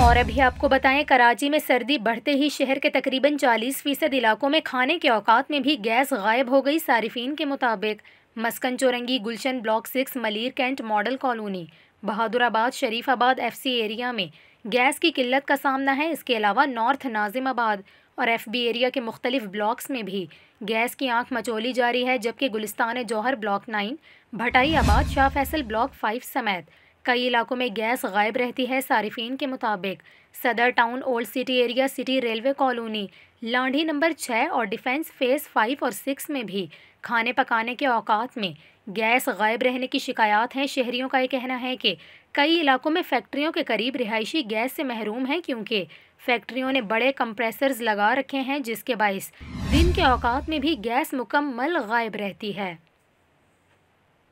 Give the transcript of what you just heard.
और अभी आपको बताएं कराची में सर्दी बढ़ते ही शहर के तकरीबन 40 फीसद इलाकों में खाने के औकात में भी गैस गायब हो गई सारिफिन के मुताबिक Maskan Chowrangi Gulshan block six Malir cantt model colony Bahadurabad Sharifabad FC area में गैस की किल्लत का सामना है इसके अलावा नॉर्थ नाजिमाबाद और एफबी एरिया के मुख्तलिफ ब्लॉक्स में भी गैस की आंख मचोली जारी है जबकि गुलिस्तान जौहर ब्लॉक नाइन भटाई आबाद शाह फैसल ब्लॉक फाइव समेत कई इलाकों में गैस गायब रहती है सार्फिन के मुताबिक Saddar town old city area city railway colony Landhi number छः और डिफेंस फेस फाइव और सिक्स में भी खाने पकाने के औकात में गैस गायब रहने की शिकायत हैं शहरियों का ये कहना है कि कई इलाकों में फैक्ट्रियों के करीब रिहायशी गैस से महरूम हैं क्योंकि फैक्ट्रियों ने बड़े कंप्रेसर्स लगा रखे हैं जिसके बायस दिन के औकात में भी गैस मुकम्मल गायब रहती है